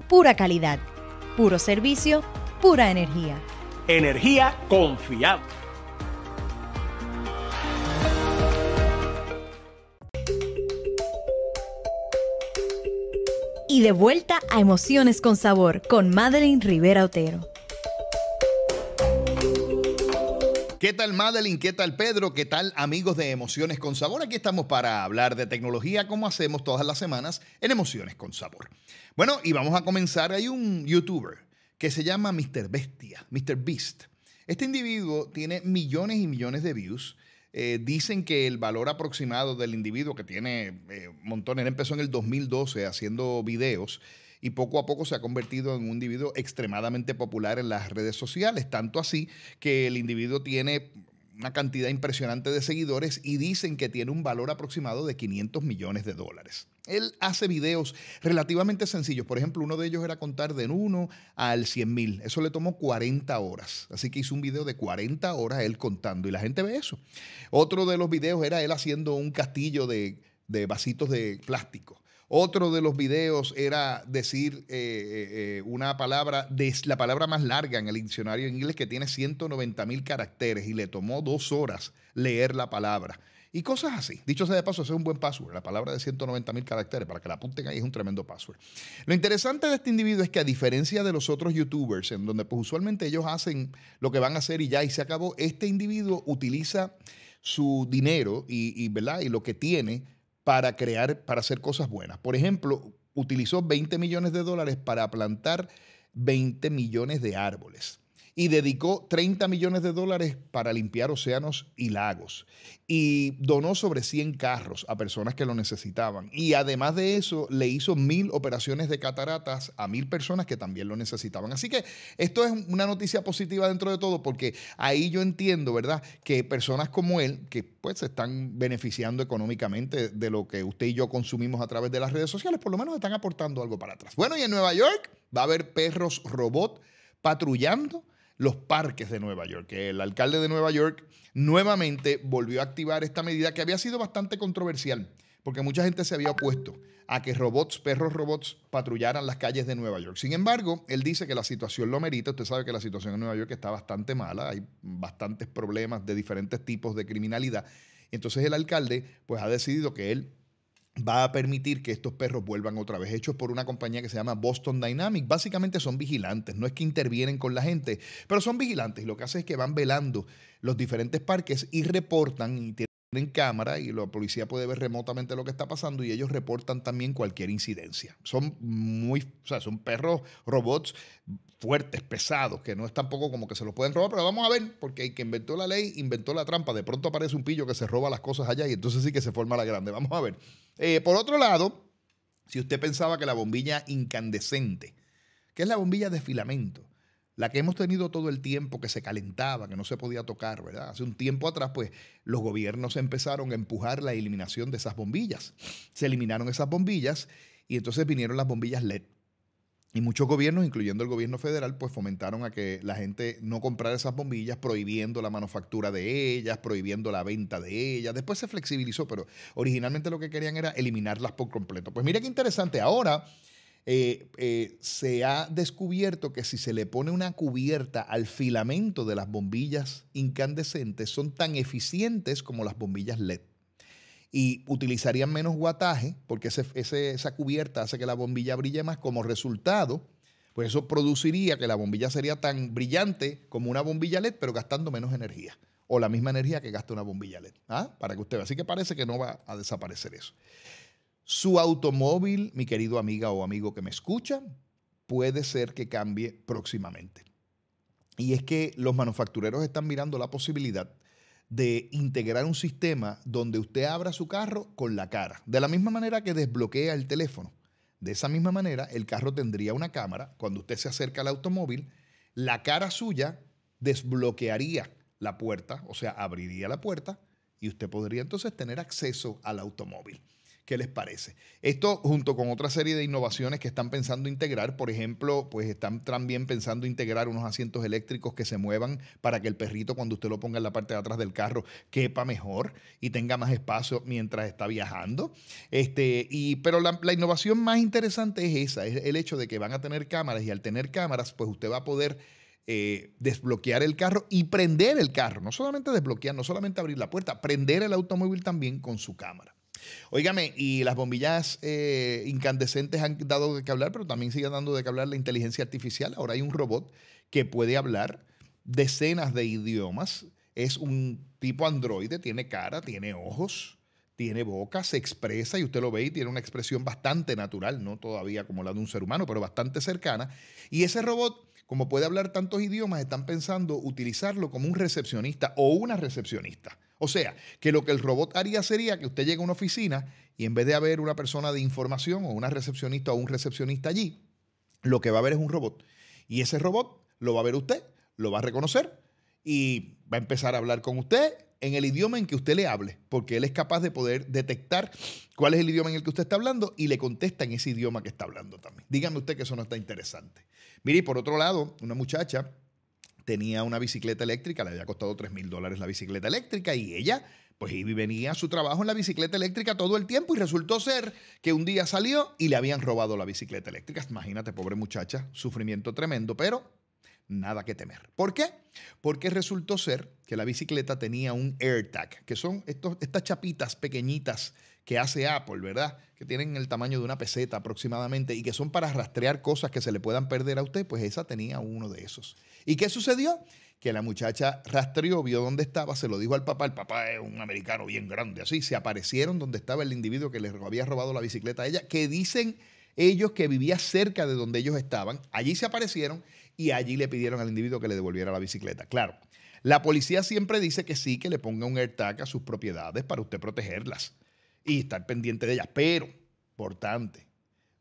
Pura calidad, puro servicio, pura energía. Energía confiable. de vuelta a Emociones con Sabor con Madeline Rivera Otero. ¿Qué tal Madeline? ¿Qué tal Pedro? ¿Qué tal amigos de Emociones con Sabor? Aquí estamos para hablar de tecnología como hacemos todas las semanas en Emociones con Sabor. Bueno, y vamos a comenzar. Hay un youtuber que se llama Mr. Bestia, Mr. Beast. Este individuo tiene millones y millones de views eh, dicen que el valor aproximado del individuo que tiene eh, montones, empezó en el 2012 haciendo videos y poco a poco se ha convertido en un individuo extremadamente popular en las redes sociales, tanto así que el individuo tiene una cantidad impresionante de seguidores y dicen que tiene un valor aproximado de 500 millones de dólares. Él hace videos relativamente sencillos. Por ejemplo, uno de ellos era contar de 1 al 100 mil. Eso le tomó 40 horas. Así que hizo un video de 40 horas él contando y la gente ve eso. Otro de los videos era él haciendo un castillo de, de vasitos de plástico. Otro de los videos era decir eh, eh, eh, una palabra, de, la palabra más larga en el diccionario en inglés que tiene 190 mil caracteres y le tomó dos horas leer la palabra. Y cosas así. Dicho sea de paso, ese es un buen password. La palabra de 190 mil caracteres, para que la apunten ahí, es un tremendo password. Lo interesante de este individuo es que a diferencia de los otros youtubers, en donde pues, usualmente ellos hacen lo que van a hacer y ya, y se acabó, este individuo utiliza su dinero y, y, y lo que tiene para crear, para hacer cosas buenas. Por ejemplo, utilizó 20 millones de dólares para plantar 20 millones de árboles y dedicó 30 millones de dólares para limpiar océanos y lagos. Y donó sobre 100 carros a personas que lo necesitaban. Y además de eso, le hizo mil operaciones de cataratas a mil personas que también lo necesitaban. Así que esto es una noticia positiva dentro de todo, porque ahí yo entiendo, ¿verdad?, que personas como él, que pues se están beneficiando económicamente de lo que usted y yo consumimos a través de las redes sociales, por lo menos están aportando algo para atrás. Bueno, y en Nueva York va a haber perros robot patrullando los parques de Nueva York. El alcalde de Nueva York nuevamente volvió a activar esta medida que había sido bastante controversial, porque mucha gente se había opuesto a que robots, perros robots, patrullaran las calles de Nueva York. Sin embargo, él dice que la situación lo merita. Usted sabe que la situación en Nueva York está bastante mala, hay bastantes problemas de diferentes tipos de criminalidad. Entonces el alcalde pues ha decidido que él va a permitir que estos perros vuelvan otra vez, hechos por una compañía que se llama Boston Dynamic. Básicamente son vigilantes, no es que intervienen con la gente, pero son vigilantes lo que hacen es que van velando los diferentes parques y reportan y en cámara y la policía puede ver remotamente lo que está pasando y ellos reportan también cualquier incidencia. Son muy, o sea, son perros robots fuertes, pesados, que no es tampoco como que se los pueden robar, pero vamos a ver, porque el que inventó la ley inventó la trampa, de pronto aparece un pillo que se roba las cosas allá y entonces sí que se forma la grande, vamos a ver. Eh, por otro lado, si usted pensaba que la bombilla incandescente, que es la bombilla de filamento, la que hemos tenido todo el tiempo, que se calentaba, que no se podía tocar, ¿verdad? Hace un tiempo atrás, pues los gobiernos empezaron a empujar la eliminación de esas bombillas. Se eliminaron esas bombillas y entonces vinieron las bombillas LED. Y muchos gobiernos, incluyendo el gobierno federal, pues fomentaron a que la gente no comprara esas bombillas, prohibiendo la manufactura de ellas, prohibiendo la venta de ellas. Después se flexibilizó, pero originalmente lo que querían era eliminarlas por completo. Pues mira qué interesante, ahora eh, eh, se ha descubierto que si se le pone una cubierta al filamento de las bombillas incandescentes, son tan eficientes como las bombillas LED. Y utilizarían menos guataje porque esa cubierta hace que la bombilla brille más. Como resultado, pues eso produciría que la bombilla sería tan brillante como una bombilla LED, pero gastando menos energía. O la misma energía que gasta una bombilla LED. ¿ah? Para que usted vea. Así que parece que no va a desaparecer eso. Su automóvil, mi querido amiga o amigo que me escucha, puede ser que cambie próximamente. Y es que los manufactureros están mirando la posibilidad de integrar un sistema donde usted abra su carro con la cara. De la misma manera que desbloquea el teléfono. De esa misma manera, el carro tendría una cámara. Cuando usted se acerca al automóvil, la cara suya desbloquearía la puerta, o sea, abriría la puerta y usted podría entonces tener acceso al automóvil. ¿Qué les parece? Esto junto con otra serie de innovaciones que están pensando integrar, por ejemplo, pues están también pensando integrar unos asientos eléctricos que se muevan para que el perrito cuando usted lo ponga en la parte de atrás del carro quepa mejor y tenga más espacio mientras está viajando. Este, y, pero la, innovación más interesante es esa, es el hecho de que van a tener cámaras y al tener cámaras, pues usted va a poder... Eh, desbloquear el carro y prender el carro, no solamente desbloquear, no solamente abrir la puerta, prender el automóvil también con su cámara. Óigame, y las bombillas eh, incandescentes han dado de qué hablar, pero también sigue dando de qué hablar la inteligencia artificial. Ahora hay un robot que puede hablar decenas de idiomas. Es un tipo androide, tiene cara, tiene ojos, tiene boca, se expresa y usted lo ve y tiene una expresión bastante natural, no todavía como la de un ser humano, pero bastante cercana. Y ese robot como puede hablar tantos idiomas, están pensando utilizarlo como un recepcionista o una recepcionista. O sea, que lo que el robot haría sería que usted llegue a una oficina y en vez de haber una persona de información o una recepcionista o un recepcionista allí, lo que va a ver es un robot. Y ese robot lo va a ver usted, lo va a reconocer y va a empezar a hablar con usted en el idioma en que usted le hable, porque él es capaz de poder detectar cuál es el idioma en el que usted está hablando y le contesta en ese idioma que está hablando también. Dígame usted que eso no está interesante y por otro lado, una muchacha tenía una bicicleta eléctrica, le había costado 3 mil dólares la bicicleta eléctrica y ella pues venía a su trabajo en la bicicleta eléctrica todo el tiempo y resultó ser que un día salió y le habían robado la bicicleta eléctrica. Imagínate, pobre muchacha, sufrimiento tremendo, pero nada que temer. ¿Por qué? Porque resultó ser que la bicicleta tenía un AirTag, que son estos, estas chapitas pequeñitas que hace Apple, ¿verdad? Que tienen el tamaño de una peseta aproximadamente y que son para rastrear cosas que se le puedan perder a usted, pues esa tenía uno de esos. ¿Y qué sucedió? Que la muchacha rastreó, vio dónde estaba, se lo dijo al papá, el papá es un americano bien grande, así, se aparecieron donde estaba el individuo que le había robado la bicicleta a ella, que dicen ellos que vivía cerca de donde ellos estaban, allí se aparecieron y allí le pidieron al individuo que le devolviera la bicicleta. Claro, la policía siempre dice que sí, que le ponga un AirTag a sus propiedades para usted protegerlas y estar pendiente de ellas. Pero, importante,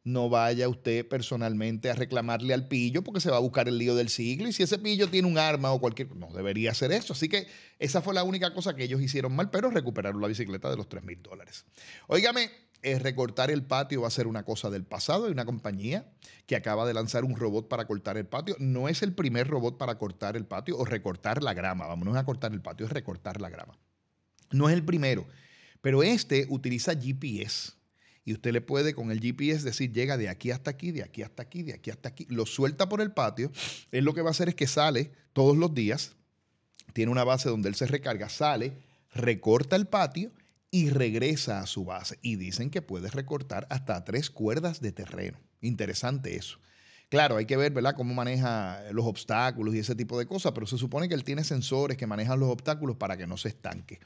no vaya usted personalmente a reclamarle al pillo porque se va a buscar el lío del siglo y si ese pillo tiene un arma o cualquier... No debería hacer eso. Así que esa fue la única cosa que ellos hicieron mal, pero recuperaron la bicicleta de los 3 mil dólares. Óigame, es eh, recortar el patio va a ser una cosa del pasado. Hay una compañía que acaba de lanzar un robot para cortar el patio. No es el primer robot para cortar el patio o recortar la grama. Vamos, a cortar el patio, es recortar la grama. No es el primero. Pero este utiliza GPS. Y usted le puede con el GPS decir, llega de aquí hasta aquí, de aquí hasta aquí, de aquí hasta aquí. Lo suelta por el patio. Él lo que va a hacer es que sale todos los días. Tiene una base donde él se recarga, sale, recorta el patio y regresa a su base. Y dicen que puede recortar hasta tres cuerdas de terreno. Interesante eso. Claro, hay que ver, ¿verdad?, cómo maneja eh, los obstáculos y ese tipo de cosas, pero se supone que él tiene sensores que manejan los obstáculos para que no se estanque.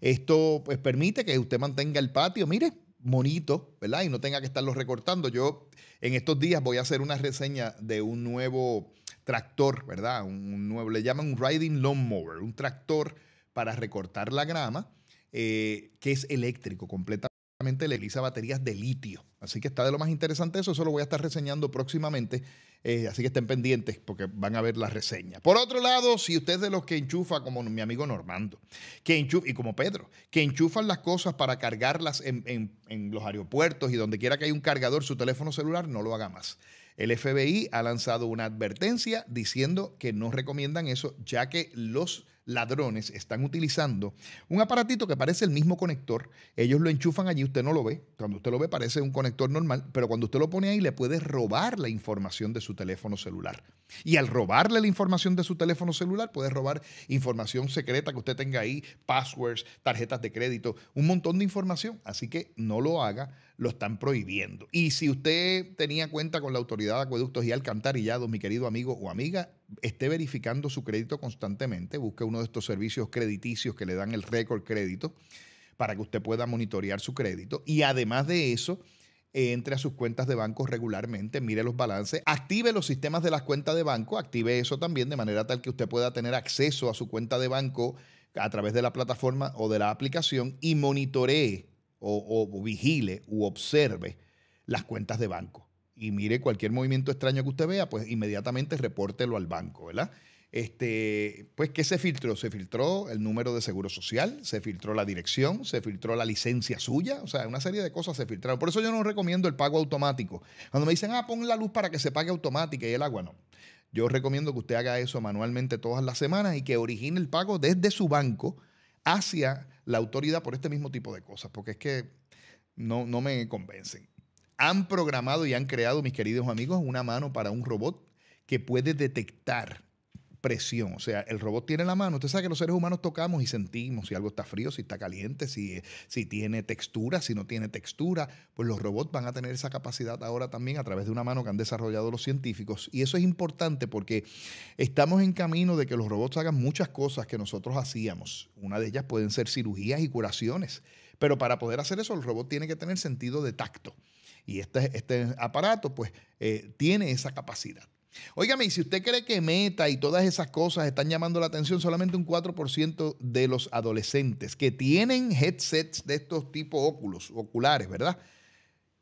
Esto pues, permite que usted mantenga el patio, mire, bonito, ¿verdad? Y no tenga que estarlo recortando. Yo en estos días voy a hacer una reseña de un nuevo tractor, ¿verdad? Un, nuevo, le llaman un riding lawnmower, un tractor para recortar la grama, eh, que es eléctrico completamente le iglesia baterías de litio. Así que está de lo más interesante eso, eso lo voy a estar reseñando próximamente, eh, así que estén pendientes porque van a ver la reseña. Por otro lado, si usted es de los que enchufa, como mi amigo Normando, que y como Pedro, que enchufan las cosas para cargarlas en, en los aeropuertos y donde quiera que haya un cargador, su teléfono celular, no lo haga más. El FBI ha lanzado una advertencia diciendo que no recomiendan eso, ya que los ladrones están utilizando un aparatito que parece el mismo conector. Ellos lo enchufan allí, usted no lo ve. Cuando usted lo ve parece un conector normal, pero cuando usted lo pone ahí le puede robar la información de su teléfono celular. Y al robarle la información de su teléfono celular, puede robar información secreta que usted tenga ahí, passwords, tarjetas de crédito, un montón de información. Así que no lo haga, lo están prohibiendo. Y si usted tenía cuenta con la autoridad de acueductos y alcantarillados, mi querido amigo o amiga, esté verificando su crédito constantemente, busque uno de estos servicios crediticios que le dan el récord crédito para que usted pueda monitorear su crédito y además de eso, entre a sus cuentas de banco regularmente, mire los balances, active los sistemas de las cuentas de banco, active eso también de manera tal que usted pueda tener acceso a su cuenta de banco a través de la plataforma o de la aplicación y monitoree o, o vigile u observe las cuentas de banco y mire cualquier movimiento extraño que usted vea, pues inmediatamente repórtelo al banco, ¿verdad? Este, pues, ¿qué se filtró? Se filtró el número de seguro social, se filtró la dirección, se filtró la licencia suya, o sea, una serie de cosas se filtraron. Por eso yo no recomiendo el pago automático. Cuando me dicen, ah, pon la luz para que se pague automática y el agua, no. Yo recomiendo que usted haga eso manualmente todas las semanas y que origine el pago desde su banco hacia la autoridad por este mismo tipo de cosas, porque es que no, no me convencen han programado y han creado, mis queridos amigos, una mano para un robot que puede detectar presión. O sea, el robot tiene la mano. Usted sabe que los seres humanos tocamos y sentimos si algo está frío, si está caliente, si, si tiene textura, si no tiene textura. Pues los robots van a tener esa capacidad ahora también a través de una mano que han desarrollado los científicos. Y eso es importante porque estamos en camino de que los robots hagan muchas cosas que nosotros hacíamos. Una de ellas pueden ser cirugías y curaciones. Pero para poder hacer eso, el robot tiene que tener sentido de tacto. Y este, este aparato pues eh, tiene esa capacidad. Óigame, y si usted cree que Meta y todas esas cosas están llamando la atención, solamente un 4% de los adolescentes que tienen headsets de estos tipos óculos, oculares, ¿verdad?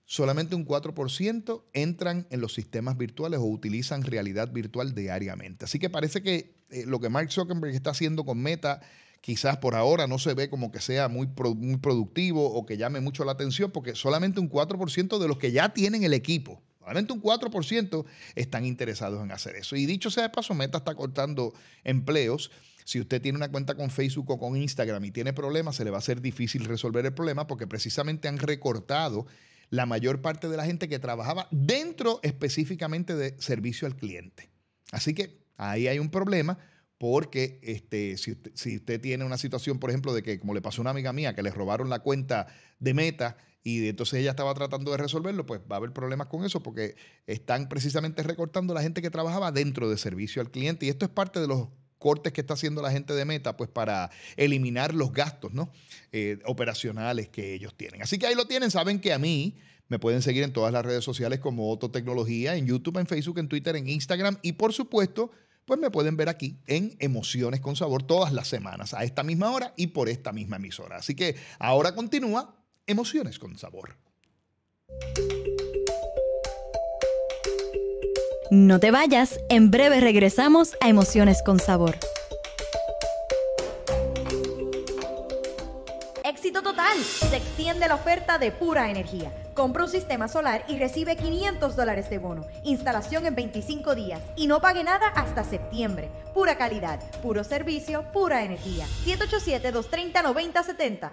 Solamente un 4% entran en los sistemas virtuales o utilizan realidad virtual diariamente. Así que parece que eh, lo que Mark Zuckerberg está haciendo con Meta quizás por ahora no se ve como que sea muy, muy productivo o que llame mucho la atención, porque solamente un 4% de los que ya tienen el equipo, solamente un 4% están interesados en hacer eso. Y dicho sea de paso, Meta está cortando empleos. Si usted tiene una cuenta con Facebook o con Instagram y tiene problemas, se le va a ser difícil resolver el problema porque precisamente han recortado la mayor parte de la gente que trabajaba dentro específicamente de servicio al cliente. Así que ahí hay un problema porque este, si, usted, tiene una situación, por ejemplo, de que, como le pasó a una amiga mía, que le robaron la cuenta de Meta y entonces ella estaba tratando de resolverlo, pues va a haber problemas con eso porque están precisamente recortando la gente que trabajaba dentro de servicio al cliente y esto es parte de los cortes que está haciendo la gente de Meta, pues para eliminar los gastos ¿no? Eh, operacionales que ellos tienen. Así que ahí lo tienen, saben que a mí me pueden seguir en todas las redes sociales como Ototecnología, en YouTube, en Facebook, en Twitter, en Instagram y por supuesto pues me pueden ver aquí en Emociones con Sabor todas las semanas a esta misma hora y por esta misma emisora. Así que ahora continúa Emociones con Sabor. No te vayas, en breve regresamos a Emociones con Sabor. se extiende la oferta de pura energía. Compra un sistema solar y recibe 500 dólares de bono. Instalación en 25 días y no pague nada hasta septiembre. Pura calidad, puro servicio, pura energía. 787-230-9070.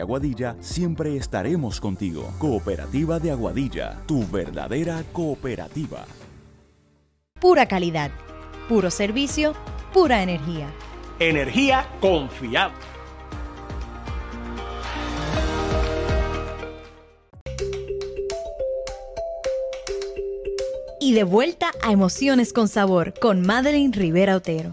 Aguadilla, siempre estaremos contigo. Cooperativa de Aguadilla, tu verdadera cooperativa. Pura calidad, puro servicio, pura energía. Energía confiable. Y de vuelta a Emociones con Sabor con Madeline Rivera Otero.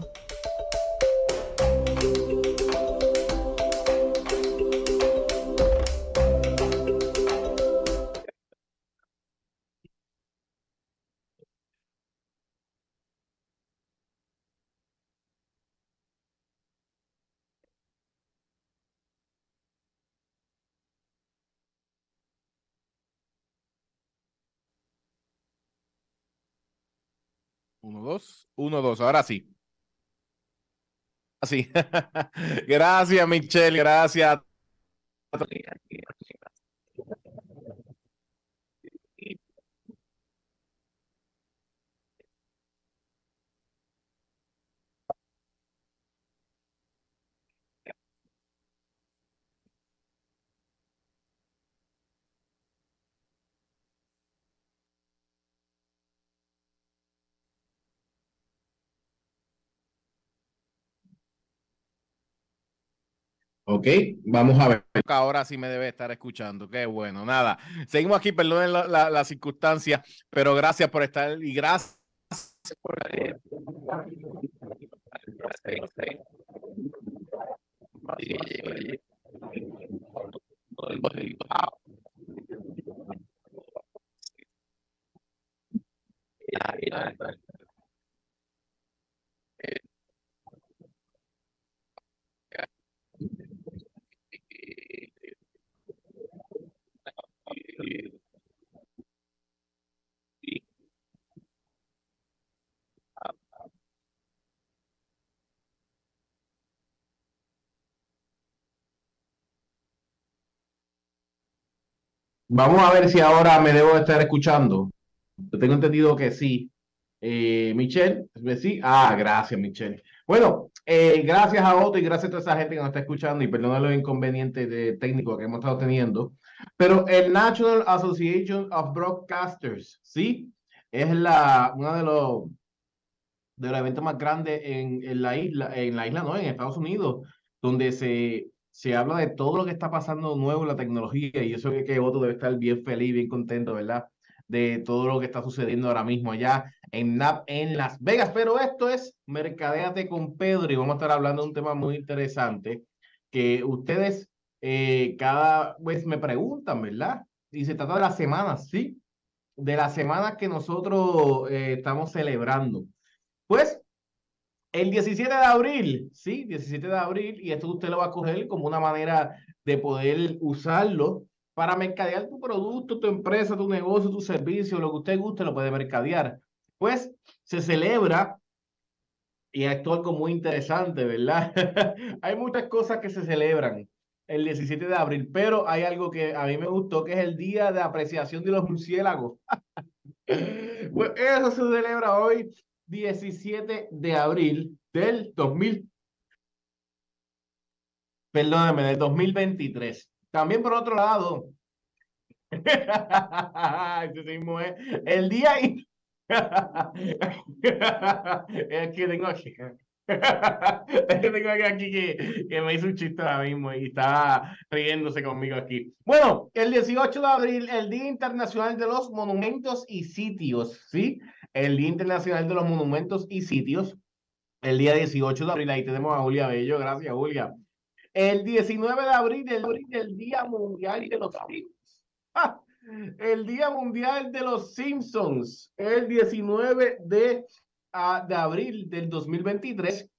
uno, dos, ahora sí. Así. gracias, Michelle, gracias. Ok, vamos a ver. Ahora sí me debe estar escuchando. Qué bueno, nada. Seguimos aquí, perdonen las la, circunstancias, pero gracias por estar y gracias por. Eh, Vamos a ver si ahora me debo estar escuchando. Yo tengo entendido que sí. Eh, Michelle, pues sí. Ah, gracias, Michelle. Bueno, eh, gracias a Otto y gracias a toda esa gente que nos está escuchando y perdona los inconvenientes de técnicos que hemos estado teniendo. Pero el National Association of Broadcasters, ¿sí? Es la, una de los, de los eventos más grandes en, en la isla, en la isla, no, en Estados Unidos, donde se, se habla de todo lo que está pasando nuevo en la tecnología y eso que, que vosotros debe estar bien feliz, bien contento, ¿verdad? De todo lo que está sucediendo ahora mismo allá en NAP en Las Vegas. Pero esto es Mercadeate con Pedro y vamos a estar hablando de un tema muy interesante que ustedes eh, cada vez pues, me preguntan, ¿verdad? Y se trata de las semanas, ¿sí? De las semanas que nosotros eh, estamos celebrando. Pues el 17 de abril, sí, 17 de abril, y esto usted lo va a coger como una manera de poder usarlo para mercadear tu producto, tu empresa, tu negocio, tu servicio, lo que usted guste, lo puede mercadear. Pues se celebra, y esto como algo muy interesante, ¿verdad? Hay muchas cosas que se celebran el 17 de abril, pero hay algo que a mí me gustó, que es el Día de Apreciación de los Murciélagos. Pues eso se celebra hoy, 17 de abril del 2000. Perdóname, del 2023. También por otro lado, este el día... es que tengo Tengo aquí que, me hizo un chiste ahora mismo y está riéndose conmigo aquí. Bueno, el 18 de abril, el Día Internacional de los Monumentos y Sitios, ¿sí? El Día Internacional de los Monumentos y Sitios. El día 18 de abril, ahí tenemos a Julia Bello, gracias Julia. El 19 de abril, ah, el, Día Mundial de los Simpsons. El Día Mundial de los Simpsons. El 19 de de abril del 2023.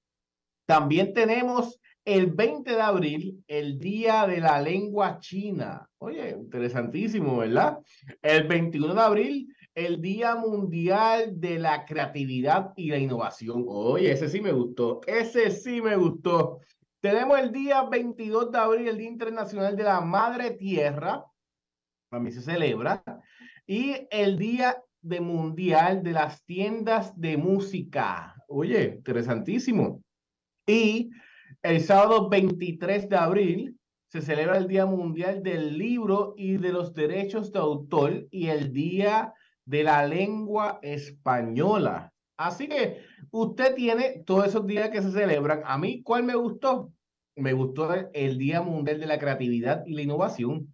También tenemos el 20 de abril, el Día de la Lengua China. Oye, interesantísimo, ¿verdad? El 21 de abril, el Día Mundial de la Creatividad y la Innovación. Oye, ese sí me gustó, ese sí me gustó. Tenemos el día 22 de abril, el Día Internacional de la Madre Tierra. para mí se celebra. Y el Día de mundial de las tiendas de música. Oye, interesantísimo. Y el sábado 23 de abril se celebra el Día Mundial del Libro y de los Derechos de Autor y el Día de la Lengua Española. Así que usted tiene todos esos días que se celebran. A mí, ¿cuál me gustó? Me gustó el, Día Mundial de la Creatividad y la Innovación.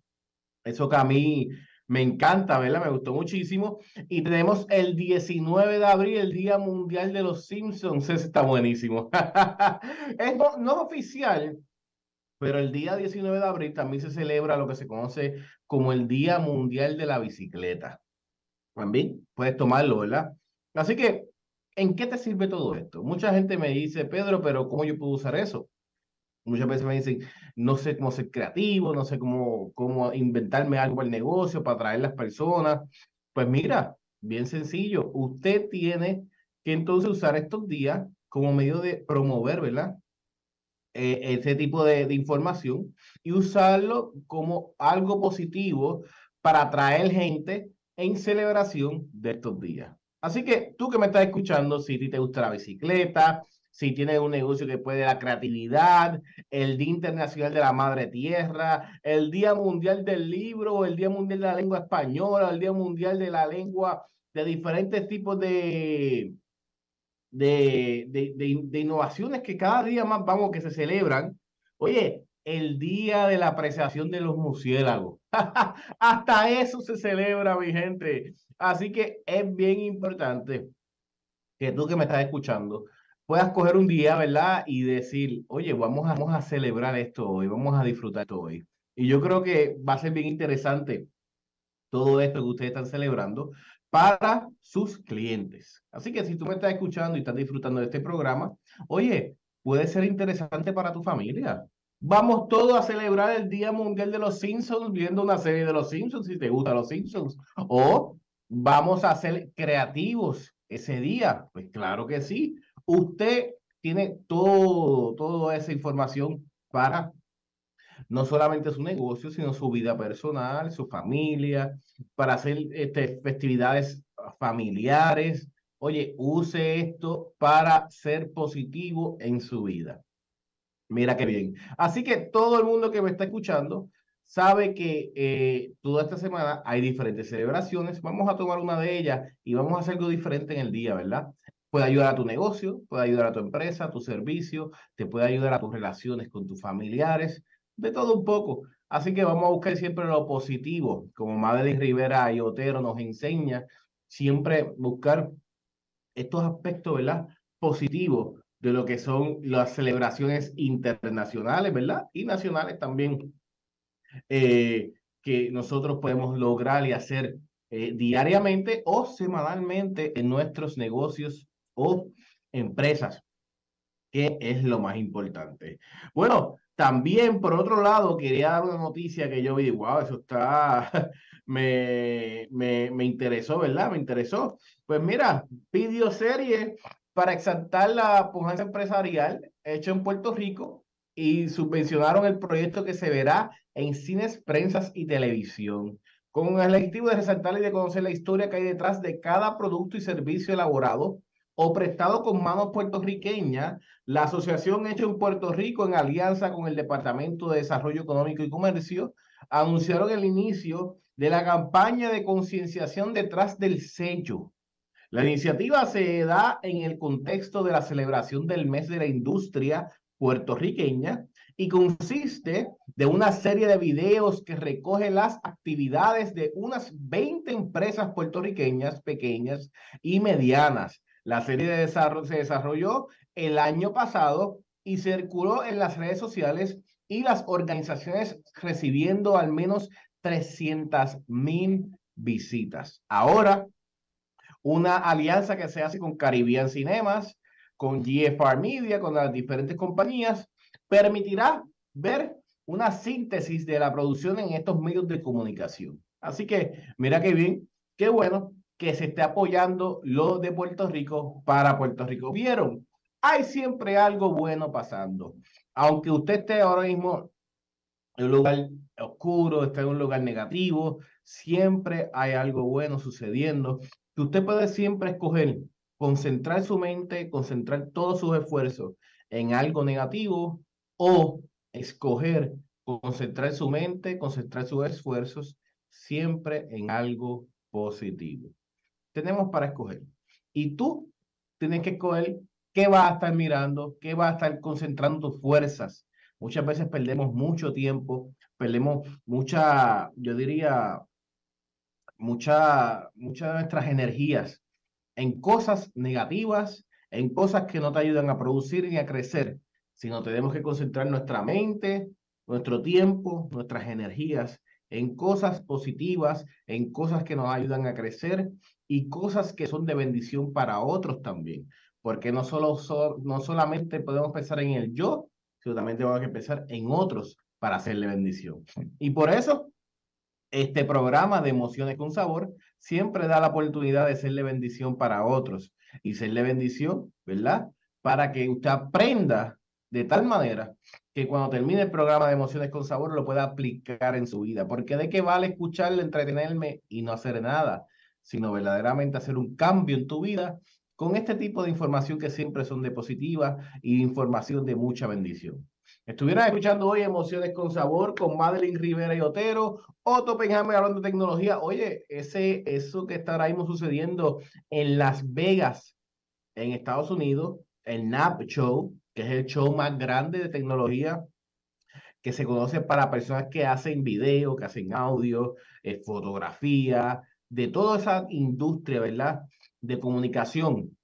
Eso que a mí me encanta, ¿verdad? Me gustó muchísimo. Y tenemos el 19 de abril, el Día Mundial de los Simpsons. Ese está buenísimo. no, es oficial, pero el día 19 de abril también se celebra lo que se conoce como el Día Mundial de la Bicicleta. También puedes tomarlo, ¿verdad? Así que, ¿en qué te sirve todo esto? Mucha gente me dice, Pedro, pero ¿cómo yo puedo usar eso? Muchas veces me dicen, no sé cómo ser creativo, no sé cómo, cómo inventarme algo para el negocio, para atraer las personas. Pues mira, bien sencillo, usted tiene que entonces usar estos días como medio de promover, ¿verdad? E, ese tipo de, información y usarlo como algo positivo para atraer gente en celebración de estos días. Así que tú que me estás escuchando, si te gusta la bicicleta, si tiene un negocio que puede la creatividad, el Día Internacional de la Madre Tierra, el Día Mundial del Libro, el Día Mundial de la Lengua Española, el Día Mundial de la Lengua, de diferentes tipos de, de, de, de, innovaciones que cada día más vamos que se celebran. Oye, el Día de la Apreciación de los Murciélagos. Hasta eso se celebra, mi gente. Así que es bien importante que tú que me estás escuchando, puedas coger un día, ¿verdad? Y decir, oye, vamos a, vamos a celebrar esto hoy, vamos a disfrutar esto hoy. Y yo creo que va a ser bien interesante todo esto que ustedes están celebrando para sus clientes. Así que si tú me estás escuchando y estás disfrutando de este programa, oye, puede ser interesante para tu familia. Vamos todos a celebrar el Día Mundial de los Simpsons viendo una serie de los Simpsons, si te gustan los Simpsons. O vamos a ser creativos ese día. Pues claro que sí. Usted tiene todo, toda esa información para no solamente su negocio, sino su vida personal, su familia, para hacer este, festividades familiares. Oye, use esto para ser positivo en su vida. Mira qué bien. Así que todo el mundo que me está escuchando sabe que eh, toda esta semana hay diferentes celebraciones. Vamos a tomar una de ellas y vamos a hacer algo diferente en el día, ¿verdad? Puede ayudar a tu negocio, puede ayudar a tu empresa, a tu servicio, te puede ayudar a tus relaciones con tus familiares, de todo un poco. Así que vamos a buscar siempre lo positivo, como Madeleine Rivera y Otero nos enseña, siempre buscar estos aspectos, ¿verdad? Positivos de lo que son las celebraciones internacionales, ¿verdad? Y nacionales también, eh, que nosotros podemos lograr y hacer eh, diariamente o semanalmente en nuestros negocios o empresas, que es lo más importante. Bueno, también por otro lado, quería dar una noticia que yo vi, wow, eso está, me, me, me interesó, ¿verdad? Me interesó. Pues mira, pidió serie para exaltar la pujanza empresarial hecho en Puerto Rico y subvencionaron el proyecto que se verá en cines, prensas y televisión, con el objetivo de resaltar y de conocer la historia que hay detrás de cada producto y servicio elaborado o prestado con manos puertorriqueñas, la asociación Hecho en Puerto Rico en alianza con el Departamento de Desarrollo Económico y Comercio, anunciaron el inicio de la campaña de concienciación detrás del sello. La iniciativa se da en el contexto de la celebración del mes de la industria puertorriqueña y consiste de una serie de videos que recoge las actividades de unas 20 empresas puertorriqueñas pequeñas y medianas la serie de desarrollo, se desarrolló el año pasado y circuló en las redes sociales y las organizaciones recibiendo al menos 300 visitas. Ahora, una alianza que se hace con Caribbean Cinemas, con GFR Media, con las diferentes compañías, permitirá ver una síntesis de la producción en estos medios de comunicación. Así que, mira qué bien, qué bueno que se esté apoyando lo de Puerto Rico para Puerto Rico. ¿Vieron? Hay siempre algo bueno pasando. Aunque usted esté ahora mismo en un lugar oscuro, está en un lugar negativo, siempre hay algo bueno sucediendo. usted puede siempre escoger concentrar su mente, concentrar todos sus esfuerzos en algo negativo o escoger concentrar su mente, concentrar sus esfuerzos siempre en algo positivo tenemos para escoger. Y tú tienes que escoger qué vas a estar mirando, qué vas a estar concentrando tus fuerzas. Muchas veces perdemos mucho tiempo, perdemos mucha, yo diría, mucha, muchas de nuestras energías en cosas negativas, en cosas que no te ayudan a producir ni a crecer, sino tenemos que concentrar nuestra mente, nuestro tiempo, nuestras energías en cosas positivas, en cosas que nos ayudan a crecer, y cosas que son de bendición para otros también. Porque no, solo no solamente podemos pensar en el yo, sino también tenemos que pensar en otros para hacerle bendición. Y por eso, este programa de Emociones con Sabor siempre da la oportunidad de hacerle bendición para otros y serle bendición, ¿verdad? Para que usted aprenda de tal manera que cuando termine el programa de Emociones con Sabor lo pueda aplicar en su vida. Porque de qué vale escucharle, entretenerme y no hacer nada sino verdaderamente hacer un cambio en tu vida con este tipo de información que siempre son de positiva y información de mucha bendición. Estuvieras escuchando hoy Emociones con Sabor con Madeline Rivera y Otero, Otto Benjamin hablando de tecnología. Oye, ese, eso que está ahora mismo sucediendo en Las Vegas, en Estados Unidos, el NAP Show, que es el show más grande de tecnología que se conoce para personas que hacen video, que hacen audio, eh, fotografía, de toda esa industria, ¿verdad? De comunicación.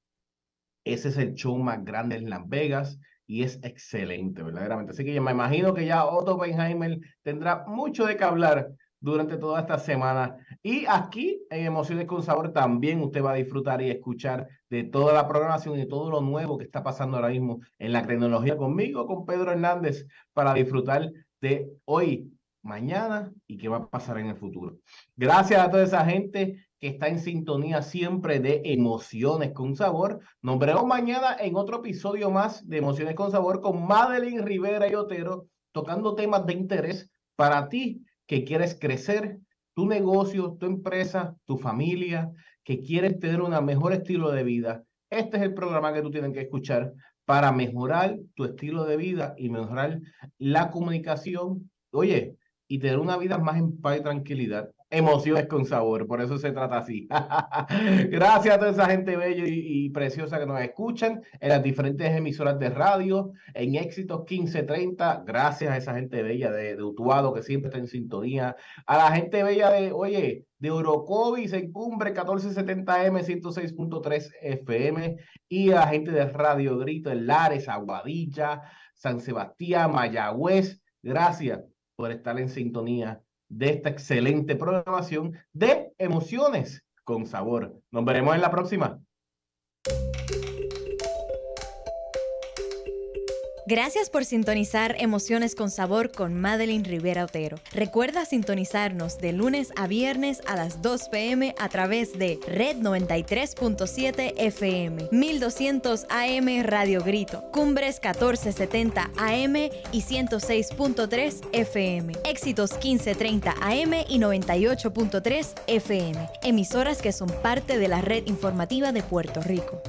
Ese es el show más grande en Las Vegas y es excelente, verdaderamente. Así que yo me imagino que ya Otto Oppenheimer tendrá mucho de qué hablar durante toda esta semana. Y aquí en Emociones con Sabor también usted va a disfrutar y escuchar de toda la programación y todo lo nuevo que está pasando ahora mismo en la tecnología conmigo, con Pedro Hernández, para disfrutar de hoy mañana y qué va a pasar en el futuro. Gracias a toda esa gente que está en sintonía siempre de Emociones con Sabor. Nos mañana en otro episodio más de Emociones con Sabor con Madeline Rivera y Otero tocando temas de interés para ti que quieres crecer tu negocio, tu empresa, tu familia, que quieres tener un mejor estilo de vida. Este es el programa que tú tienes que escuchar para mejorar tu estilo de vida y mejorar la comunicación. Oye, y tener una vida más en paz y tranquilidad. Emociones con sabor, por eso se trata así. Gracias a toda esa gente bella y, preciosa que nos escuchan en las diferentes emisoras de radio, en Éxitos 1530. Gracias a esa gente bella de, Utuado que siempre está en sintonía. A la gente bella de, oye, de Eurocovis en Cumbre 1470M 106.3 FM y a la gente de Radio Grito en Lares, Aguadilla, San Sebastián, Mayagüez. Gracias estar en sintonía de esta excelente programación de emociones con sabor. Nos veremos en la próxima. Gracias por sintonizar Emociones con Sabor con Madeline Rivera Otero. Recuerda sintonizarnos de lunes a viernes a las 2 pm a través de Red 93.7 FM, 1200 AM Radio Grito, Cumbres 1470 AM y 106.3 FM, Éxitos 1530 AM y 98.3 FM, emisoras que son parte de la red informativa de Puerto Rico.